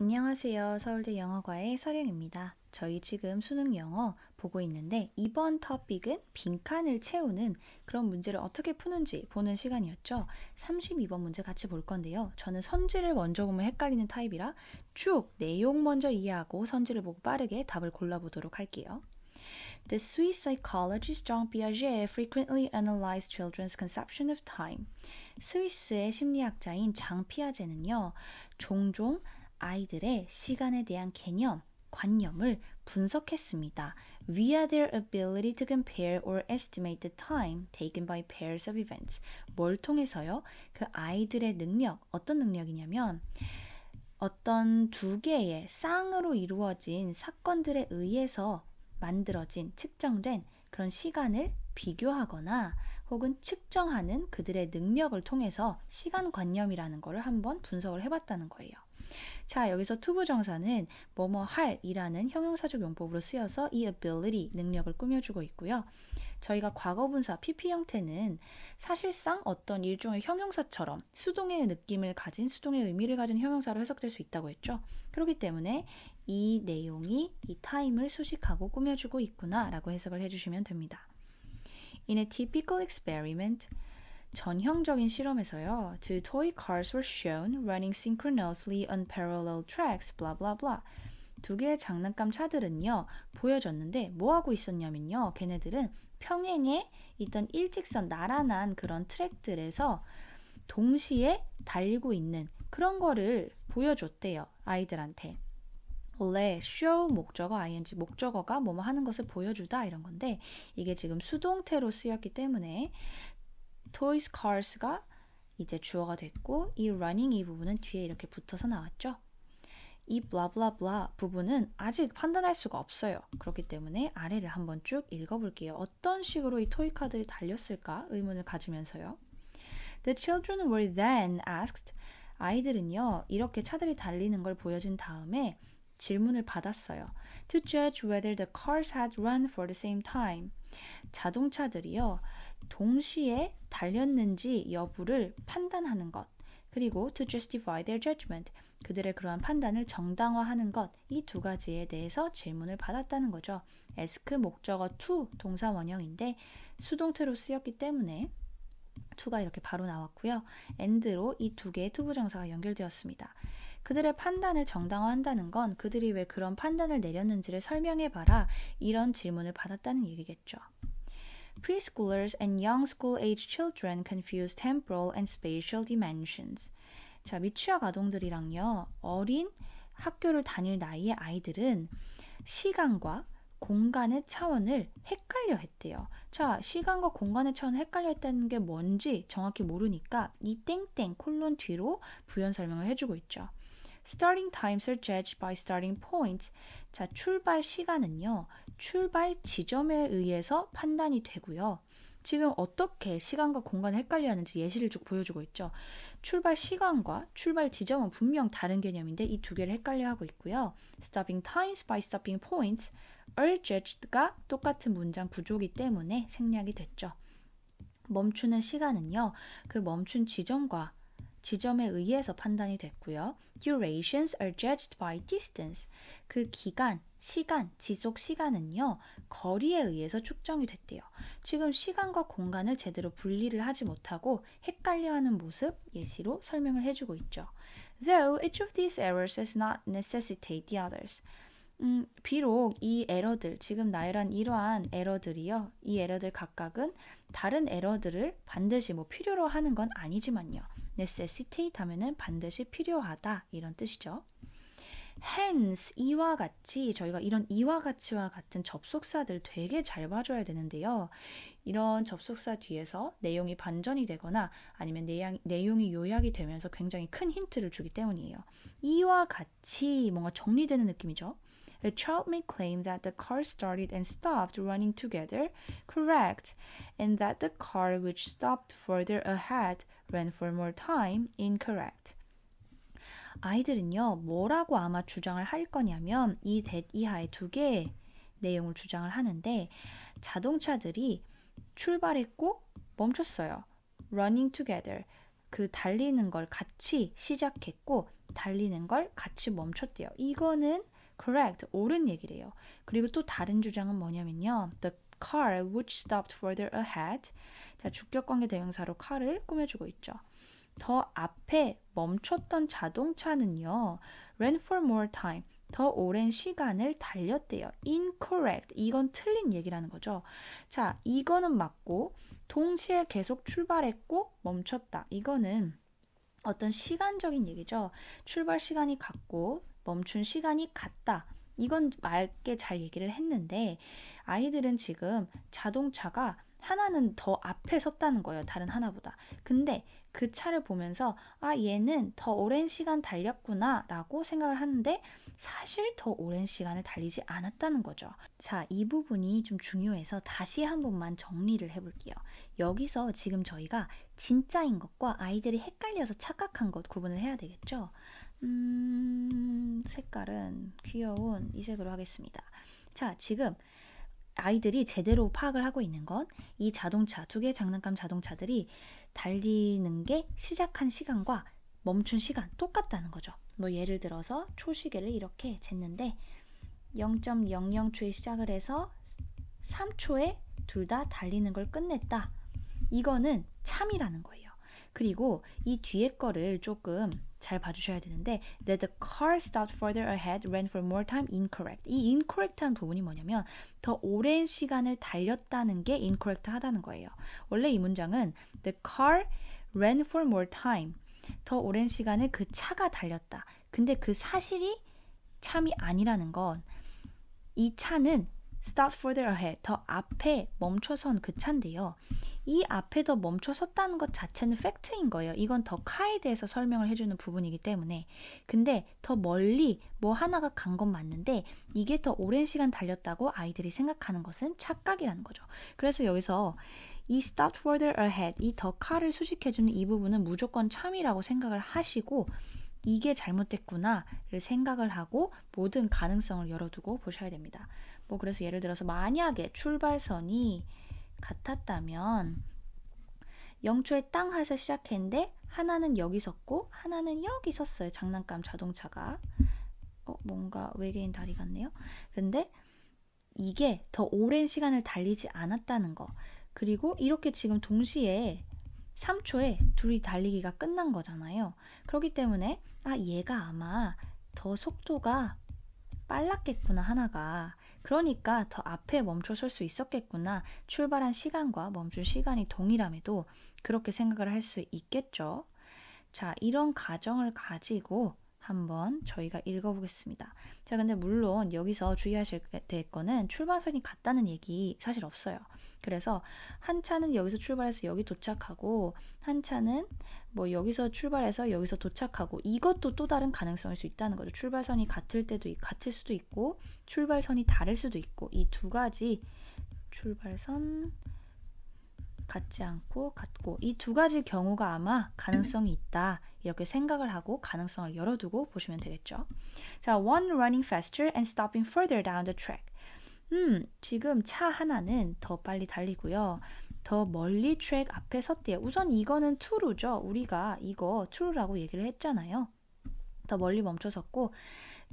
안녕하세요. 서울대 영어과의 서령입니다. 저희 지금 수능 영어 보고 있는데 이번 터픽은 빈칸을 채우는 그런 문제를 어떻게 푸는지 보는 시간이었죠. 32번 문제 같이 볼 건데요. 저는 선지를 먼저 보면 헷갈리는 타입이라 쭉 내용 먼저 이해하고 선지를 보고 빠르게 답을 골라보도록 할게요. The Swiss psychologist Jean Piaget frequently analyzed children's conception of time. 스위스의 심리학자인 장 피아제는요, 종종 아이들의 시간에 대한 개념, 관념을 분석했습니다. via their ability to compare or estimate the time taken by pairs of events. 뭘 통해서요? 그 아이들의 능력, 어떤 능력이냐면 어떤 두 개의 쌍으로 이루어진 사건들에 의해서 만들어진 측정된 그런 시간을 비교하거나 혹은 측정하는 그들의 능력을 통해서 시간 관념이라는 것을 한번 분석을 해봤다는 거예요. 자, 여기서 투부 정사는 뭐뭐 할이라는 형용사적 용법으로 쓰여서 이 ability 능력을 꾸며주고 있고요. 저희가 과거분사 PP 형태는 사실상 어떤 일종의 형용사처럼 수동의 느낌을 가진 수동의 의미를 가진 형용사로 해석될 수 있다고 했죠. 그렇기 때문에 이 내용이 이 타임을 수식하고 꾸며주고 있구나라고 해석을 해주시면 됩니다. In a typical experiment, 전형적인 실험에서요. Two toy cars were shown running synchronously on parallel tracks, blah blah blah. 두 개의 장난감 차들은요 보여졌는데 뭐 하고 있었냐면요 걔네들은 평행에 있던 일직선 나란한 그런 트랙들에서 동시에 달리고 있는 그런 거를 보여줬대요 아이들한테 원래 s h o 목적어 ing 목적어가 뭐뭐 하는 것을 보여주다 이런 건데 이게 지금 수동태로 쓰였기 때문에 toys, cars가 이제 주어가 됐고 이 running 이 부분은 뒤에 이렇게 붙어서 나왔죠. 이 블라블라블라 부분은 아직 판단할 수가 없어요. 그렇기 때문에 아래를 한번 쭉 읽어볼게요. 어떤 식으로 이 토이 카드를 달렸을까 의문을 가지면서요. The children were then asked. 아이들은요 이렇게 차들이 달리는 걸 보여준 다음에 질문을 받았어요. To judge whether the cars had run for the same time. 자동차들이요 동시에 달렸는지 여부를 판단하는 것. 그리고 to justify their judgment. 그들의 그러한 판단을 정당화하는 것. 이 두 가지에 대해서 질문을 받았다는 거죠. ask 목적어 to 동사 원형인데 수동태로 쓰였기 때문에 to가 이렇게 바로 나왔고요. and로 이 두 개의 투부정사가 연결되었습니다. 그들의 판단을 정당화한다는 건 그들이 왜 그런 판단을 내렸는지를 설명해봐라 이런 질문을 받았다는 얘기겠죠. Preschoolers and young school-age children confuse temporal and spatial dimensions. 자, 미취학 아동들이랑요, 어린 학교를 다닐 나이의 아이들은 시간과 공간의 차원을 헷갈려 했대요. 자, 시간과 공간의 차원을 헷갈려 했다는 게 뭔지 정확히 모르니까 이 땡땡 콜론 뒤로 부연 설명을 해주고 있죠. starting times are judged by starting points. 자, 출발 시간은요. 출발 지점에 의해서 판단이 되고요. 지금 어떻게 시간과 공간을 헷갈려 하는지 예시를 쭉 보여주고 있죠. 출발 시간과 출발 지점은 분명 다른 개념인데 이 두 개를 헷갈려 하고 있고요. stopping times by stopping points, are judged가 똑같은 문장 구조이기 때문에 생략이 됐죠. 멈추는 시간은요. 그 멈춘 지점과 지점에 의해서 판단이 됐고요. Durations are judged by distance. 그 기간, 시간, 지속 시간은요. 거리에 의해서 측정이 됐대요. 지금 시간과 공간을 제대로 분리를 하지 못하고 헷갈려하는 모습 예시로 설명을 해주고 있죠. Though each of these errors does not necessitate the others. 음, 비록 이 에러들, 지금 나열한 이러한 에러들이요. 이 에러들 각각은 다른 에러들을 반드시 뭐 필요로 하는 건 아니지만요. necessitate 하면은 반드시 필요하다 이런 뜻이죠. hence 이와 같이 저희가 이런 이와 같이와 같은 접속사들 되게 잘 봐줘야 되는데요. 이런 접속사 뒤에서 내용이 반전이 되거나 아니면 내용, 내용이 요약이 되면서 굉장히 큰 힌트를 주기 때문이에요. 이와 같이 뭔가 정리되는 느낌이죠. A child may claim that the car started and stopped running together, correct, and that the car which stopped further ahead ran for more time incorrect. 아이들은요, 뭐라고 아마 주장을 할 거냐면 이 that 이하의 두 개의 내용을 주장을 하는데 자동차들이 출발했고 멈췄어요. running together. 그 달리는 걸 같이 시작했고 달리는 걸 같이 멈췄대요. 이거는 correct, 옳은 얘기래요. 그리고 또 다른 주장은 뭐냐면요. The car which stopped further ahead. 자, 주격관계 대명사로 car을 꾸며주고 있죠. 더 앞에 멈췄던 자동차는요. ran for more time. 더 오랜 시간을 달렸대요. incorrect. 이건 틀린 얘기라는 거죠. 자, 이거는 맞고 동시에 계속 출발했고 멈췄다. 이거는 어떤 시간적인 얘기죠. 출발 시간이 같고 멈춘 시간이 같다. 이건 맑게 잘 얘기를 했는데 아이들은 지금 자동차가 하나는 더 앞에 섰다는 거예요. 다른 하나보다. 근데 그 차를 보면서 아, 얘는 더 오랜 시간 달렸구나 라고 생각을 하는데 사실 더 오랜 시간을 달리지 않았다는 거죠. 자, 이 부분이 좀 중요해서 다시 한 번만 정리를 해볼게요. 여기서 지금 저희가 진짜인 것과 아이들이 헷갈려서 착각한 것 구분을 해야 되겠죠. 음, 색깔은 귀여운 이 색으로 하겠습니다. 자, 지금 아이들이 제대로 파악을 하고 있는 건 이 자동차, 두 개의 장난감 자동차들이 달리는 게 시작한 시간과 멈춘 시간 똑같다는 거죠. 뭐 예를 들어서 초시계를 이렇게 쟀는데 0.00초에 시작을 해서 3초에 둘 다 달리는 걸 끝냈다. 이거는 참이라는 거예요. 그리고 이 뒤에 거를 조금 잘 봐주셔야 되는데 that the car stopped further ahead ran for more time incorrect 이 incorrect한 부분이 뭐냐면 더 오랜 시간을 달렸다는 게 incorrect하다는 거예요. 원래 이 문장은 the car ran for more time 더 오랜 시간을 그 차가 달렸다. 근데 그 사실이 참이 아니라는 건 이 차는 stop further ahead, 더 앞에 멈춰선 그 차인데요. 이 앞에 더 멈춰섰다는 것 자체는 팩트인 거예요. 이건 더 카에 대해서 설명을 해주는 부분이기 때문에. 근데 더 멀리 뭐 하나가 간 건 맞는데 이게 더 오랜 시간 달렸다고 아이들이 생각하는 것은 착각이라는 거죠. 그래서 여기서 이 stop further ahead, 이 더 카를 수식해주는 이 부분은 무조건 참이라고 생각을 하시고 이게 잘못됐구나를 생각을 하고 모든 가능성을 열어두고 보셔야 됩니다. 뭐 그래서 예를 들어서 만약에 출발선이 같았다면 영초에 땅 하서 시작했는데 하나는 여기 섰고 하나는 여기 섰어요. 장난감 자동차가. 어, 뭔가 외계인 다리 같네요. 근데 이게 더 오랜 시간을 달리지 않았다는 거. 그리고 이렇게 지금 동시에 3초에 둘이 달리기가 끝난 거잖아요. 그렇기 때문에 아 얘가 아마 더 속도가 빨랐겠구나 하나가 그러니까 더 앞에 멈춰 설 수 있었겠구나 출발한 시간과 멈출 시간이 동일함에도 그렇게 생각을 할 수 있겠죠. 자 이런 가정을 가지고 한번 저희가 읽어보겠습니다. 자, 근데 물론 여기서 주의하실 될 거는 출발선이 같다는 얘기 사실 없어요. 그래서 한 차는 여기서 출발해서 여기 도착하고 한 차는 뭐 여기서 출발해서 여기서 도착하고 이것도 또 다른 가능성일 수 있다는 거죠. 출발선이 같을 때도 같을 수도 있고 출발선이 다를 수도 있고 이 두 가지 출발선 같지 않고 같고 이 두 가지 경우가 아마 가능성이 있다. 이렇게 생각을 하고 가능성을 열어두고 보시면 되겠죠. 자, one running faster and stopping further down the track. 음, 지금 차 하나는 더 빨리 달리고요. 더 멀리 트랙 앞에 섰대요. 우선 이거는 true죠. 우리가 이거 true라고 얘기를 했잖아요. 더 멀리 멈춰 섰고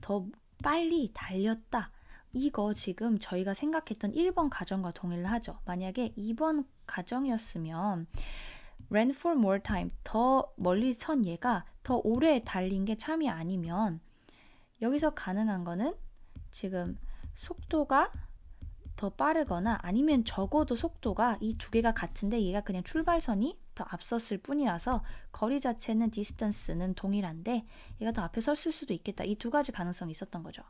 더 빨리 달렸다. 이거 지금 저희가 생각했던 1번 가정과 동일하죠. 만약에 2번 가정이었으면 ran for more time 더 멀리 선 얘가 더 오래 달린 게 참이 아니면 여기서 가능한 거는 지금 속도가 더 빠르거나 아니면 적어도 속도가 이 두 개가 같은데 얘가 그냥 출발선이 더 앞섰을 뿐이라서 거리 자체는 디스턴스는 동일한데 얘가 더 앞에 섰을 수도 있겠다. 이 두 가지 가능성이 있었던 거죠.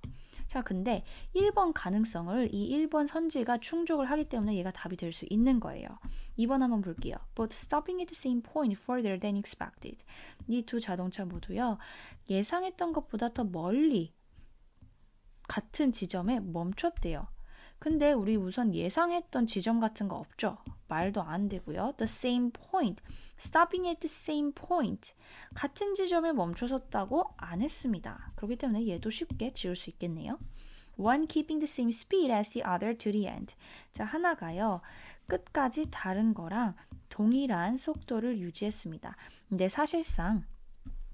자, 근데 1번 가능성을 이 1번 선지가 충족을 하기 때문에 얘가 답이 될 수 있는 거예요. 2번 한번 볼게요. Both stopping at the same point further than expected. 이 두 자동차 모두요. 예상했던 것보다 더 멀리 같은 지점에 멈췄대요. 근데 우리 우선 예상했던 지점 같은 거 없죠? 말도 안 되고요. The same point. Stopping at the same point. 같은 지점에 멈춰섰다고 안 했습니다. 그렇기 때문에 얘도 쉽게 지울 수 있겠네요. One keeping the same speed as the other to the end. 자, 하나가요. 끝까지 다른 거랑 동일한 속도를 유지했습니다. 근데 사실상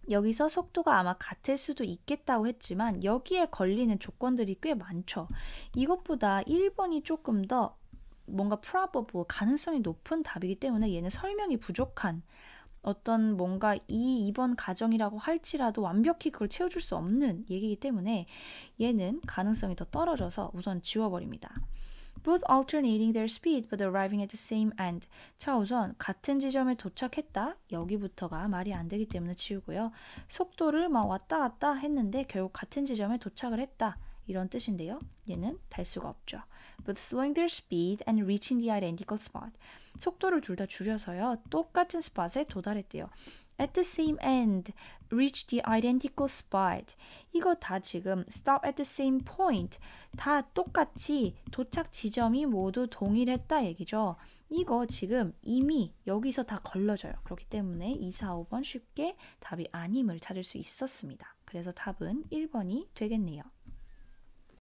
여기서 속도가 아마 같을 수도 있겠다고 했지만 여기에 걸리는 조건들이 꽤 많죠. 이것보다 1번이 조금 더 뭔가 probable, 가능성이 높은 답이기 때문에 얘는 설명이 부족한 어떤 뭔가 이 2번 가정이라고 할지라도 완벽히 그걸 채워줄 수 없는 얘기이기 때문에 얘는 가능성이 더 떨어져서 우선 지워버립니다. both alternating their speed but arriving at the same end. 자, 우선 같은 지점에 도착했다. 여기부터가 말이 안 되기 때문에 치우고요. 속도를 막 왔다 갔다 했는데 결국 같은 지점에 도착을 했다. 이런 뜻인데요. 얘는 달 수가 없죠. But slowing their speed and reaching the identical spot. 속도를 둘 다 줄여서요. 똑같은 스팟에 도달했대요. at the same end, reach the identical spot. 이거 다 지금 stop at the same point. 다 똑같이 도착 지점이 모두 동일했다 얘기죠. 이거 지금 이미 여기서 다 걸러져요. 그렇기 때문에 2, 4, 5번 쉽게 답이 아님을 찾을 수 있었습니다. 그래서 답은 1번이 되겠네요.